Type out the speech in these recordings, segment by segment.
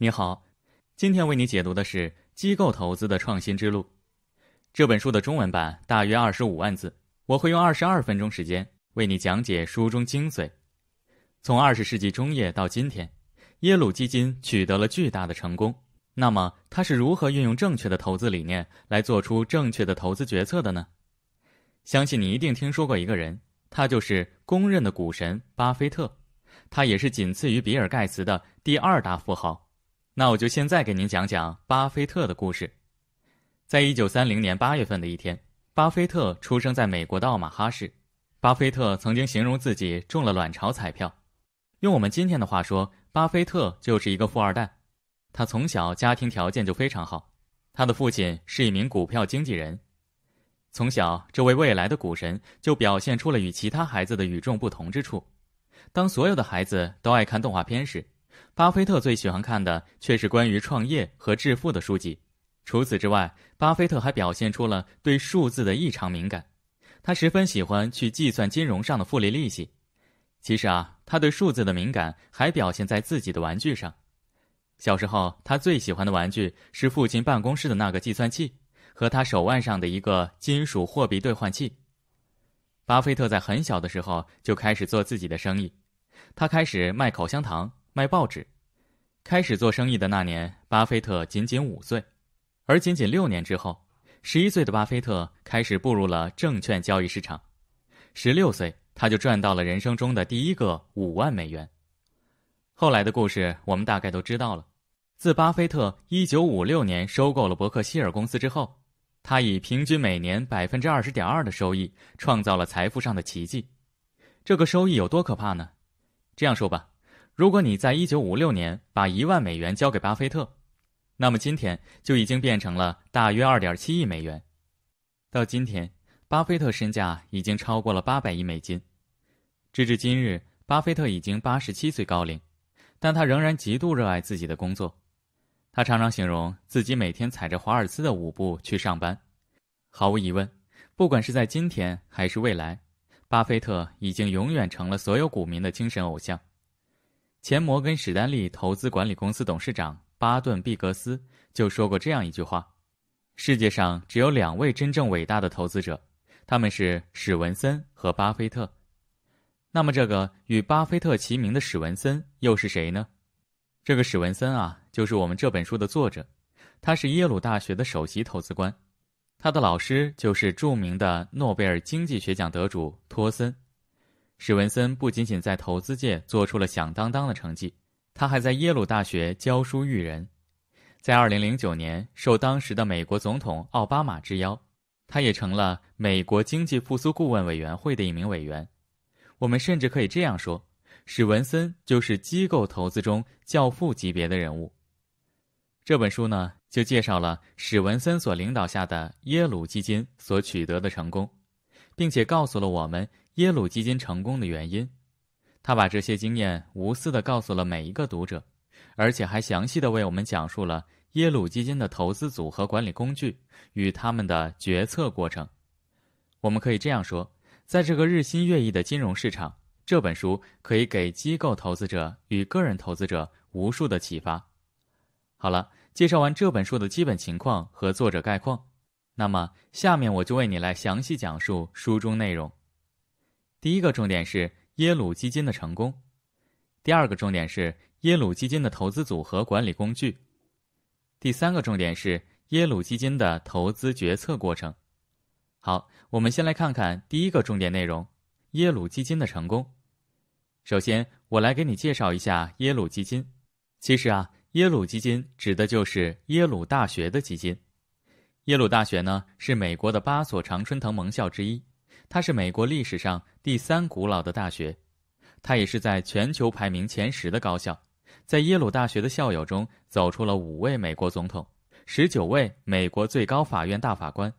你好，今天为你解读的是《机构投资的创新之路》这本书的中文版，大约二十五万字。我会用二十二分钟时间为你讲解书中精髓。从二十世纪中叶到今天，耶鲁基金取得了巨大的成功。那么，它是如何运用正确的投资理念来做出正确的投资决策的呢？相信你一定听说过一个人，他就是公认的股神巴菲特，他也是仅次于比尔·盖茨的第二大富豪。那我就现在给您讲讲巴菲特的故事。在一九三零年八月份的一天，巴菲特出生在美国的奥马哈市。巴菲特曾经形容自己中了卵巢彩票，用我们今天的话说，巴菲特就是一个富二代。他从小家庭条件就非常好，他的父亲是一名股票经纪人。从小，这位未来的股神就表现出了与其他孩子的与众不同之处。当所有的孩子都爱看动画片时，巴菲特最喜欢看的却是关于创业和致富的书籍。除此之外，巴菲特还表现出了对数字的异常敏感。他十分喜欢去计算金融上的复利利息。其实啊，他对数字的敏感还表现在自己的玩具上。小时候，他最喜欢的玩具是父亲办公室的那个计算器和他手腕上的一个金属货币兑换器。巴菲特在很小的时候就开始做自己的生意，他开始卖口香糖，卖报纸。开始做生意的那年，巴菲特仅仅五岁，而仅仅六年之后，十一岁的巴菲特开始步入了证券交易市场。十六岁，他就赚到了人生中的第一个五万美元。后来的故事我们大概都知道了。自巴菲特一九五六年收购了伯克希尔公司之后，他以平均每年百分之二十点二的收益创造了财富上的奇迹。这个收益有多可怕呢？这样说吧。如果你在1956年把一万美元交给巴菲特，那么今天就已经变成了大约2.7亿美元。到今天，巴菲特身价已经超过了800亿美金。直至今日，巴菲特已经87岁高龄，但他仍然极度热爱自己的工作。他常常形容自己每天踩着华尔兹的舞步去上班。毫无疑问，不管是在今天还是未来，巴菲特已经永远成了所有股民的精神偶像。前摩根史丹利投资管理公司董事长巴顿·毕格斯就说过这样一句话：“世界上只有两位真正伟大的投资者，他们是史文森和巴菲特。”那么，这个与巴菲特齐名的史文森又是谁呢？这个史文森啊，就是我们这本书的作者，他是耶鲁大学的首席投资官，他的老师就是著名的诺贝尔经济学奖得主托森。史文森不仅仅在投资界做出了响当当的成绩，他还在耶鲁大学教书育人。在二零零九年，受当时的美国总统奥巴马之邀，他也成了美国经济复苏顾问委员会的一名委员。我们甚至可以这样说，史文森就是机构投资中教父级别的人物。这本书呢，就介绍了史文森所领导下的耶鲁基金所取得的成功，并且告诉了我们。耶鲁基金成功的原因，他把这些经验无私的告诉了每一个读者，而且还详细的为我们讲述了耶鲁基金的投资组合管理工具与他们的决策过程。我们可以这样说，在这个日新月异的金融市场，这本书可以给机构投资者与个人投资者无数的启发。好了，介绍完这本书的基本情况和作者概况，那么下面我就为你来详细讲述书中内容。第一个重点是耶鲁基金的成功，第二个重点是耶鲁基金的投资组合管理工具，第三个重点是耶鲁基金的投资决策过程。好，我们先来看看第一个重点内容——耶鲁基金的成功。首先，我来给你介绍一下耶鲁基金。其实啊，耶鲁基金指的就是耶鲁大学的基金。耶鲁大学呢，是美国的八所常春藤盟校之一。它是美国历史上第三古老的大学，它也是在全球排名前十的高校。在耶鲁大学的校友中，走出了五位美国总统、十九位美国最高法院大法官。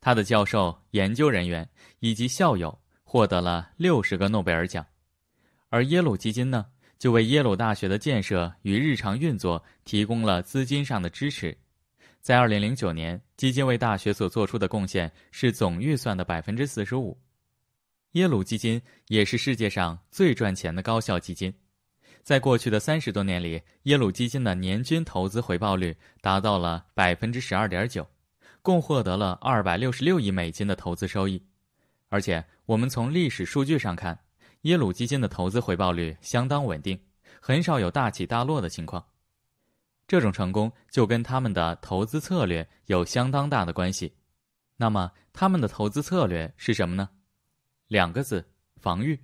他的教授、研究人员以及校友获得了六十个诺贝尔奖。而耶鲁基金呢，就为耶鲁大学的建设与日常运作提供了资金上的支持。在二零零九年，基金为大学所做出的贡献是总预算的百分之四十五。耶鲁基金也是世界上最赚钱的高校基金。在过去的三十多年里，耶鲁基金的年均投资回报率达到了百分之十二点九，共获得了二百六十六亿美金的投资收益。而且，我们从历史数据上看，耶鲁基金的投资回报率相当稳定，很少有大起大落的情况。这种成功就跟他们的投资策略有相当大的关系。那么，他们的投资策略是什么呢？两个字：防御。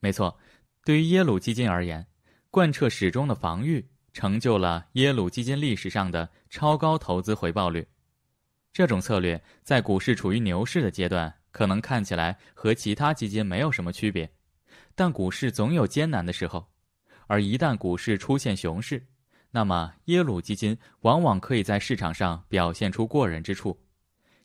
没错，对于耶鲁基金而言，贯彻始终的防御成就了耶鲁基金历史上的超高投资回报率。这种策略在股市处于牛市的阶段，可能看起来和其他基金没有什么区别。但股市总有艰难的时候，而一旦股市出现熊市，那么，耶鲁基金往往可以在市场上表现出过人之处，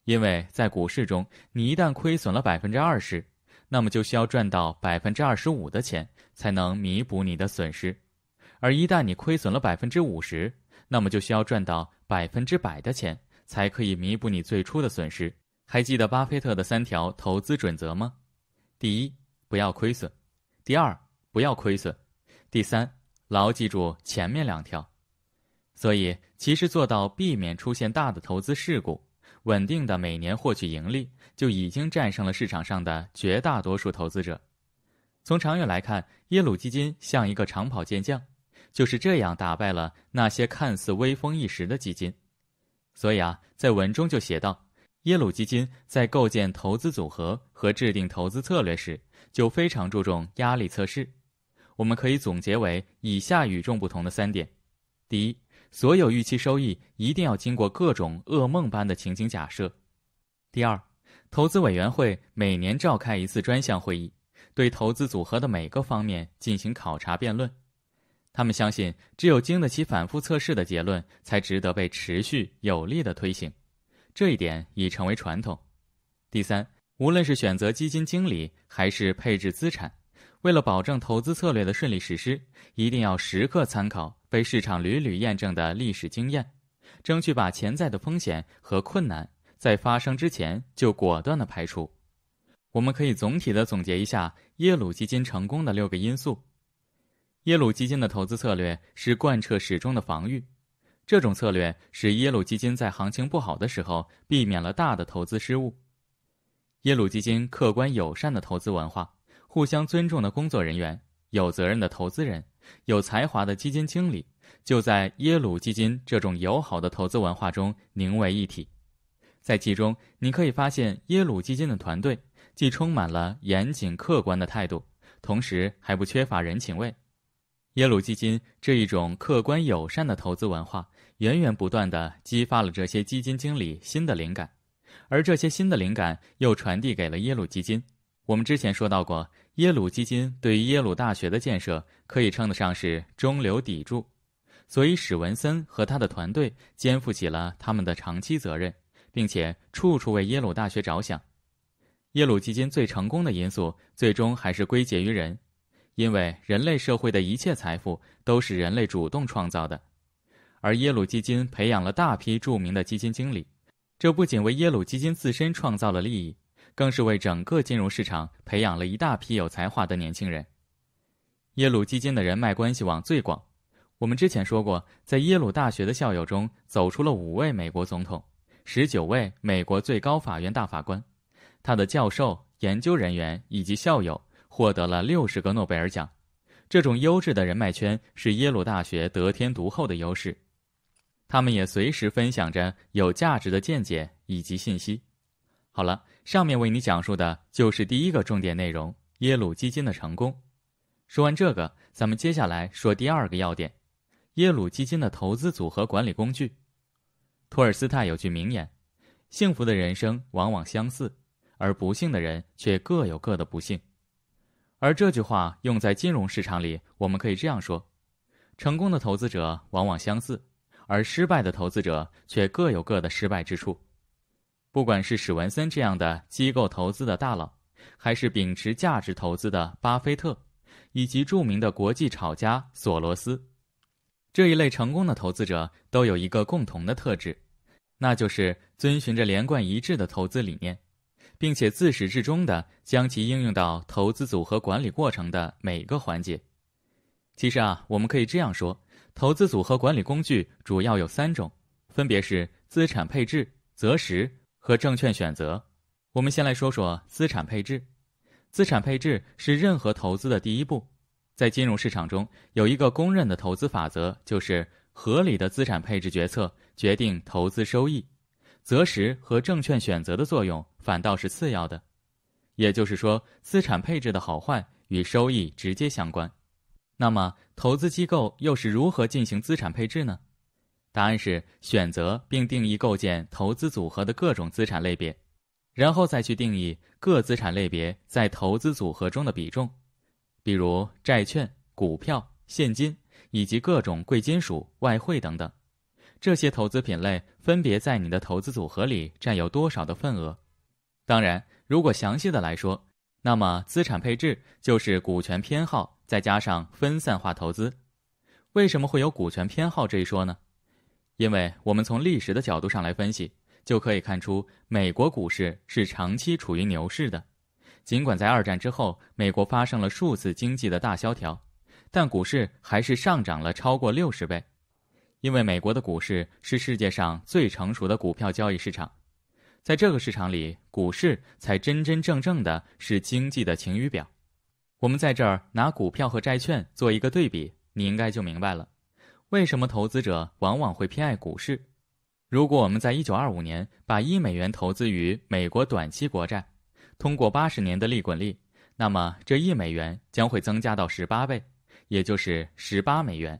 因为在股市中，你一旦亏损了百分之二十，那么就需要赚到百分之二十五的钱才能弥补你的损失；而一旦你亏损了百分之五十，那么就需要赚到百分之百的钱才可以弥补你最初的损失。还记得巴菲特的三条投资准则吗？第一，不要亏损；第二，不要亏损；第三，牢记住前面两条。所以，其实做到避免出现大的投资事故，稳定的每年获取盈利，就已经战胜了市场上的绝大多数投资者。从长远来看，耶鲁基金像一个长跑健将，就是这样打败了那些看似威风一时的基金。所以啊，在文中就写到，耶鲁基金在构建投资组合和制定投资策略时，就非常注重压力测试。我们可以总结为以下与众不同的三点：第一，所有预期收益一定要经过各种噩梦般的情景假设。第二，投资委员会每年召开一次专项会议，对投资组合的每个方面进行考察辩论。他们相信，只有经得起反复测试的结论，才值得被持续有力的推行。这一点已成为传统。第三，无论是选择基金经理，还是配置资产。为了保证投资策略的顺利实施，一定要时刻参考被市场屡屡验证的历史经验，争取把潜在的风险和困难在发生之前就果断的排除。我们可以总体的总结一下耶鲁基金成功的六个因素：耶鲁基金的投资策略是贯彻始终的防御，这种策略使耶鲁基金在行情不好的时候避免了大的投资失误；耶鲁基金客观友善的投资文化。互相尊重的工作人员，有责任的投资人，有才华的基金经理，就在耶鲁基金这种友好的投资文化中凝为一体。在其中，你可以发现耶鲁基金的团队既充满了严谨客观的态度，同时还不缺乏人情味。耶鲁基金这一种客观友善的投资文化，源源不断地激发了这些基金经理新的灵感，而这些新的灵感又传递给了耶鲁基金。我们之前说到过，耶鲁基金对于耶鲁大学的建设可以称得上是中流砥柱，所以史文森和他的团队肩负起了他们的长期责任，并且处处为耶鲁大学着想。耶鲁基金最成功的因素，最终还是归结于人，因为人类社会的一切财富都是人类主动创造的，而耶鲁基金培养了大批著名的基金经理，这不仅为耶鲁基金自身创造了利益。更是为整个金融市场培养了一大批有才华的年轻人。耶鲁基金的人脉关系网最广。我们之前说过，在耶鲁大学的校友中，走出了五位美国总统、十九位美国最高法院大法官。他的教授、研究人员以及校友获得了六十个诺贝尔奖。这种优质的人脉圈是耶鲁大学得天独厚的优势。他们也随时分享着有价值的见解以及信息。好了，上面为你讲述的就是第一个重点内容——耶鲁基金的成功。说完这个，咱们接下来说第二个要点：耶鲁基金的投资组合管理工具。托尔斯泰有句名言：“幸福的人生往往相似，而不幸的人却各有各的不幸。”而这句话用在金融市场里，我们可以这样说：成功的投资者往往相似，而失败的投资者却各有各的失败之处。不管是史文森这样的机构投资的大佬，还是秉持价值投资的巴菲特，以及著名的国际炒家索罗斯，这一类成功的投资者都有一个共同的特质，那就是遵循着连贯一致的投资理念，并且自始至终的将其应用到投资组合管理过程的每个环节。其实啊，我们可以这样说，投资组合管理工具主要有三种，分别是资产配置、择时。和证券选择，我们先来说说资产配置。资产配置是任何投资的第一步，在金融市场中有一个公认的投资法则，就是合理的资产配置决策决定投资收益，择时和证券选择的作用反倒是次要的。也就是说，资产配置的好坏与收益直接相关。那么，投资机构又是如何进行资产配置呢？答案是选择并定义构建投资组合的各种资产类别，然后再去定义各资产类别在投资组合中的比重，比如债券、股票、现金以及各种贵金属、外汇等等，这些投资品类分别在你的投资组合里占有多少的份额？当然，如果详细的来说，那么资产配置就是股权偏好再加上分散化投资。为什么会有股权偏好这一说呢？因为我们从历史的角度上来分析，就可以看出美国股市是长期处于牛市的。尽管在二战之后，美国发生了数字经济的大萧条，但股市还是上涨了超过六十倍。因为美国的股市是世界上最成熟的股票交易市场，在这个市场里，股市才真真正正的是经济的晴雨表。我们在这儿拿股票和债券做一个对比，你应该就明白了。为什么投资者往往会偏爱股市？如果我们在1925年把一美元投资于美国短期国债，通过80年的利滚利，那么这一美元将会增加到18倍，也就是18美元。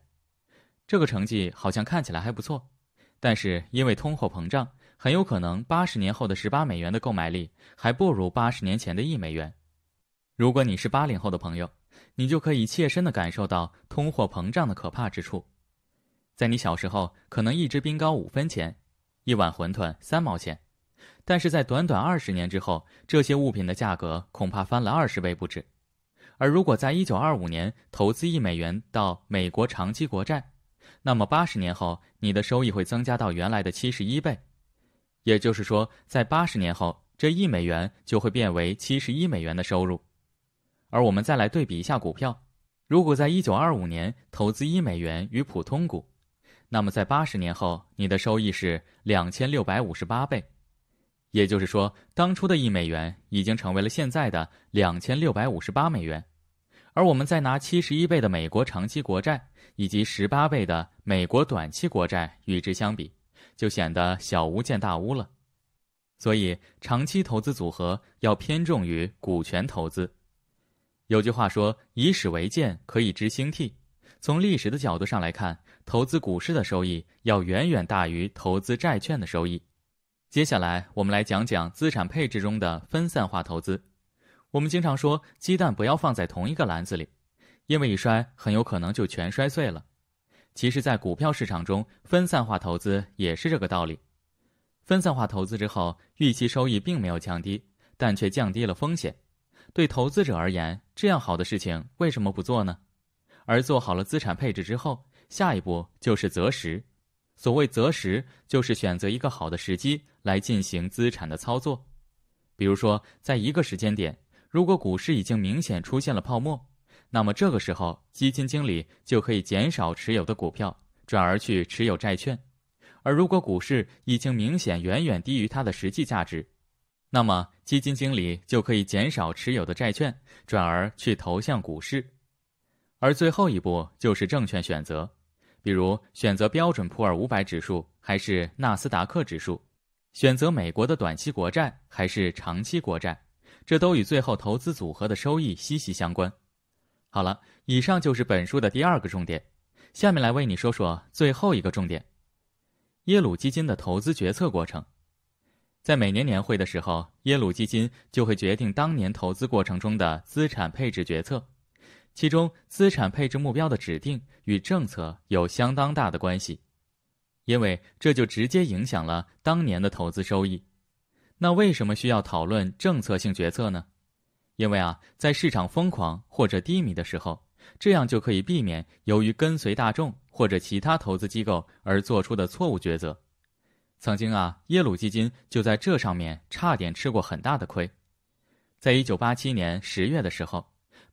这个成绩好像看起来还不错，但是因为通货膨胀，很有可能80年后的18美元的购买力还不如80年前的一美元。如果你是80后的朋友，你就可以切身的感受到通货膨胀的可怕之处。在你小时候，可能一只冰糕五分钱，一碗馄饨三毛钱，但是在短短二十年之后，这些物品的价格恐怕翻了二十倍不止。而如果在一九二五年投资一美元到美国长期国债，那么八十年后你的收益会增加到原来的七十一倍，也就是说，在八十年后这一美元就会变为七十一美元的收入。而我们再来对比一下股票，如果在一九二五年投资一美元与普通股，那么，在八十年后，你的收益是两千六百五十八倍，也就是说，当初的一美元已经成为了现在的两千六百五十八美元。而我们再拿七十一倍的美国长期国债以及十八倍的美国短期国债与之相比，就显得小巫见大巫了。所以，长期投资组合要偏重于股权投资。有句话说：“以史为鉴，可以知兴替。”从历史的角度上来看。投资股市的收益要远远大于投资债券的收益。接下来，我们来讲讲资产配置中的分散化投资。我们经常说，鸡蛋不要放在同一个篮子里，因为一摔很有可能就全摔碎了。其实，在股票市场中，分散化投资也是这个道理。分散化投资之后，预期收益并没有降低，但却降低了风险。对投资者而言，这样好的事情为什么不做呢？而做好了资产配置之后。下一步就是择时，所谓择时，就是选择一个好的时机来进行资产的操作。比如说，在一个时间点，如果股市已经明显出现了泡沫，那么这个时候基金经理就可以减少持有的股票，转而去持有债券；而如果股市已经明显远远低于它的实际价值，那么基金经理就可以减少持有的债券，转而去投向股市。而最后一步就是证券选择。比如选择标准普尔五百指数还是纳斯达克指数，选择美国的短期国债还是长期国债，这都与最后投资组合的收益息息相关。好了，以上就是本书的第二个重点，下面来为你说说最后一个重点：耶鲁基金的投资决策过程。在每年年会的时候，耶鲁基金就会决定当年投资过程中的资产配置决策。其中资产配置目标的指定与政策有相当大的关系，因为这就直接影响了当年的投资收益。那为什么需要讨论政策性决策呢？因为啊，在市场疯狂或者低迷的时候，这样就可以避免由于跟随大众或者其他投资机构而做出的错误抉择。曾经啊，耶鲁基金就在这上面差点吃过很大的亏。在一九八七年十月的时候。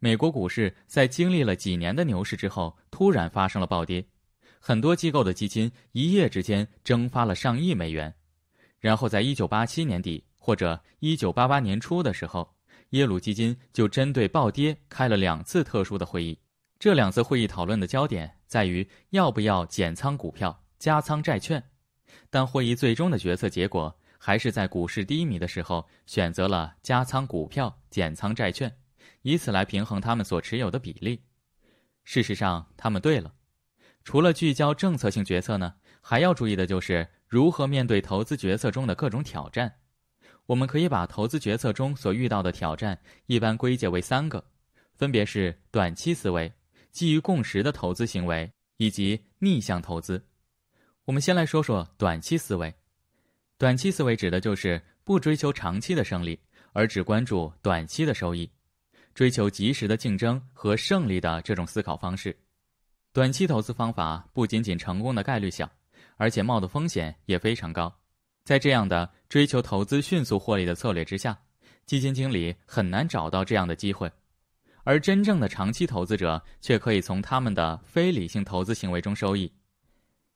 美国股市在经历了几年的牛市之后，突然发生了暴跌，很多机构的基金一夜之间蒸发了上亿美元。然后，在一九八七年底或者一九八八年初的时候，耶鲁基金就针对暴跌开了两次特殊的会议。这两次会议讨论的焦点在于要不要减仓股票、加仓债券，但会议最终的决策结果还是在股市低迷的时候选择了加仓股票、减仓债券。以此来平衡他们所持有的比例。事实上，他们对了。除了聚焦政策性决策呢，还要注意的就是如何面对投资决策中的各种挑战。我们可以把投资决策中所遇到的挑战一般归结为三个，分别是短期思维、基于共识的投资行为以及逆向投资。我们先来说说短期思维。短期思维指的就是不追求长期的胜利，而只关注短期的收益。追求及时的竞争和胜利的这种思考方式，短期投资方法不仅仅成功的概率小，而且冒的风险也非常高。在这样的追求投资迅速获利的策略之下，基金经理很难找到这样的机会，而真正的长期投资者却可以从他们的非理性投资行为中受益。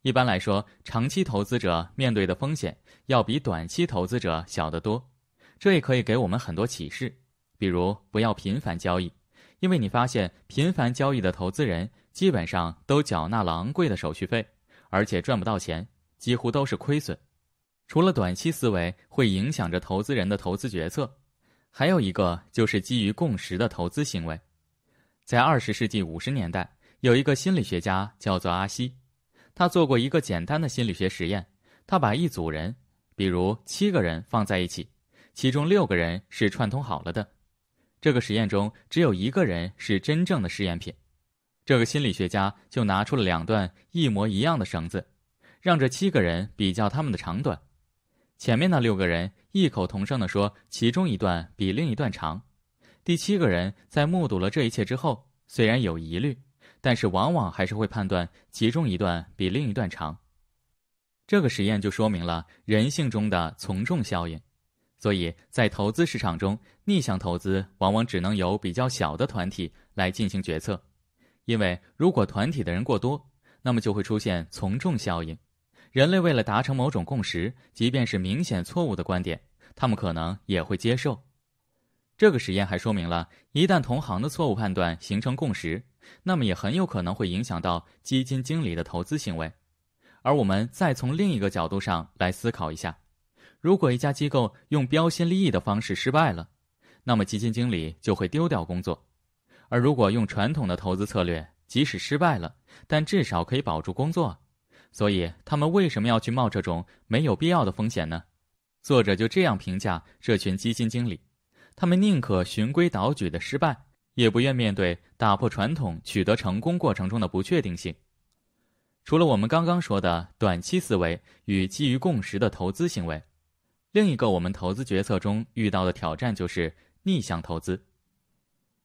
一般来说，长期投资者面对的风险要比短期投资者小得多，这也可以给我们很多启示。比如不要频繁交易，因为你发现频繁交易的投资人基本上都缴纳了昂贵的手续费，而且赚不到钱，几乎都是亏损。除了短期思维会影响着投资人的投资决策，还有一个就是基于共识的投资行为。在二十世纪五十年代，有一个心理学家叫做阿西，他做过一个简单的心理学实验，他把一组人，比如七个人放在一起，其中六个人是串通好了的。这个实验中只有一个人是真正的试验品，这个心理学家就拿出了两段一模一样的绳子，让这七个人比较他们的长短。前面那六个人异口同声的说其中一段比另一段长，第七个人在目睹了这一切之后，虽然有疑虑，但是往往还是会判断其中一段比另一段长。这个实验就说明了人性中的从众效应，所以在投资市场中。逆向投资往往只能由比较小的团体来进行决策，因为如果团体的人过多，那么就会出现从众效应。人类为了达成某种共识，即便是明显错误的观点，他们可能也会接受。这个实验还说明了，一旦同行的错误判断形成共识，那么也很有可能会影响到基金经理的投资行为。而我们再从另一个角度上来思考一下，如果一家机构用标新立异的方式失败了。那么基金经理就会丢掉工作，而如果用传统的投资策略，即使失败了，但至少可以保住工作。所以他们为什么要去冒这种没有必要的风险呢？作者就这样评价这群基金经理：他们宁可循规蹈矩的失败，也不愿面对打破传统、取得成功过程中的不确定性。除了我们刚刚说的短期思维与基于共识的投资行为，另一个我们投资决策中遇到的挑战就是。逆向投资，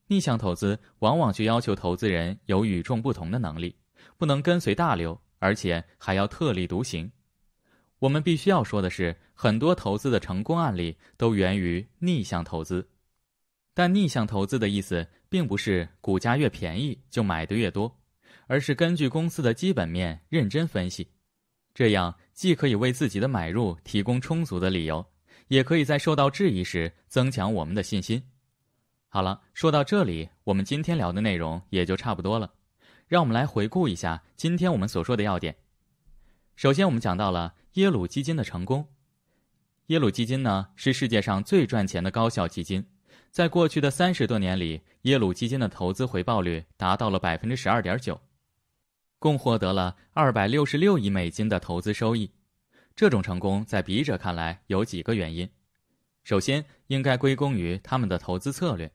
逆向投资往往就要求投资人有与众不同的能力，不能跟随大流，而且还要特立独行。我们必须要说的是，很多投资的成功案例都源于逆向投资。但逆向投资的意思，并不是股价越便宜就买的越多，而是根据公司的基本面认真分析，这样既可以为自己的买入提供充足的理由。也可以在受到质疑时增强我们的信心。好了，说到这里，我们今天聊的内容也就差不多了。让我们来回顾一下今天我们所说的要点。首先，我们讲到了耶鲁基金的成功。耶鲁基金呢是世界上最赚钱的高校基金，在过去的三十多年里，耶鲁基金的投资回报率达到了百分之十二点九，共获得了二百六十六亿美金的投资收益。这种成功在笔者看来有几个原因，首先应该归功于他们的投资策略，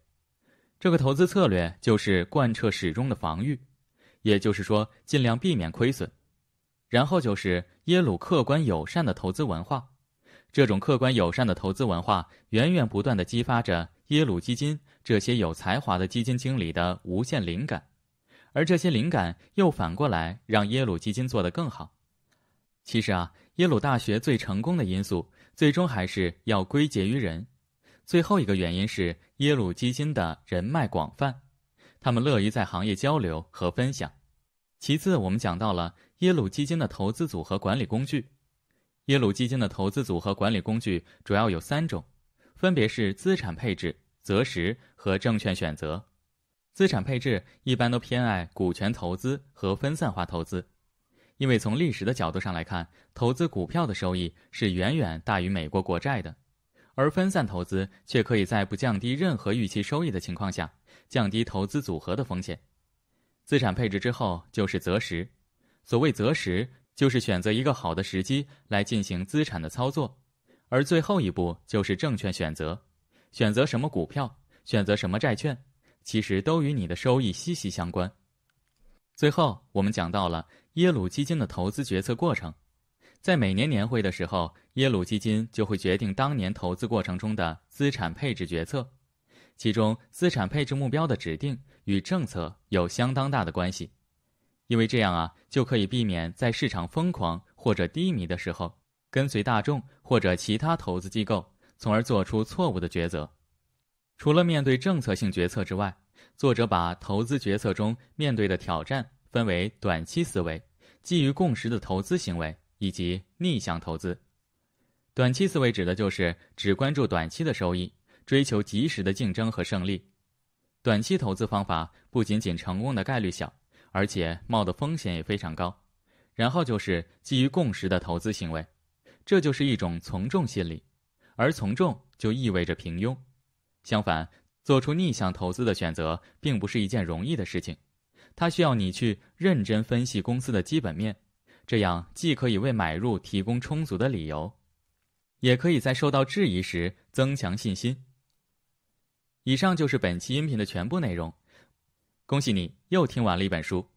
这个投资策略就是贯彻始终的防御，也就是说尽量避免亏损。然后就是耶鲁客观友善的投资文化，这种客观友善的投资文化源源不断的激发着耶鲁基金这些有才华的基金经理的无限灵感，而这些灵感又反过来让耶鲁基金做得更好。其实啊，耶鲁大学最成功的因素，最终还是要归结于人。最后一个原因是耶鲁基金的人脉广泛，他们乐于在行业交流和分享。其次，我们讲到了耶鲁基金的投资组合管理工具。耶鲁基金的投资组合管理工具主要有三种，分别是资产配置、择时和证券选择。资产配置一般都偏爱股权投资和分散化投资。因为从历史的角度上来看，投资股票的收益是远远大于美国国债的，而分散投资却可以在不降低任何预期收益的情况下，降低投资组合的风险。资产配置之后就是择时，所谓择时就是选择一个好的时机来进行资产的操作，而最后一步就是证券选择，选择什么股票，选择什么债券，其实都与你的收益息息相关。最后，我们讲到了耶鲁基金的投资决策过程。在每年年会的时候，耶鲁基金就会决定当年投资过程中的资产配置决策。其中，资产配置目标的指定与政策有相当大的关系，因为这样啊就可以避免在市场疯狂或者低迷的时候跟随大众或者其他投资机构，从而做出错误的抉择。除了面对政策性决策之外，作者把投资决策中面对的挑战分为短期思维、基于共识的投资行为以及逆向投资。短期思维指的就是只关注短期的收益，追求及时的竞争和胜利。短期投资方法不仅仅成功的概率小，而且冒的风险也非常高。然后就是基于共识的投资行为，这就是一种从众心理，而从众就意味着平庸。相反。做出逆向投资的选择，并不是一件容易的事情，它需要你去认真分析公司的基本面，这样既可以为买入提供充足的理由，也可以在受到质疑时增强信心。以上就是本期音频的全部内容，恭喜你又听完了一本书。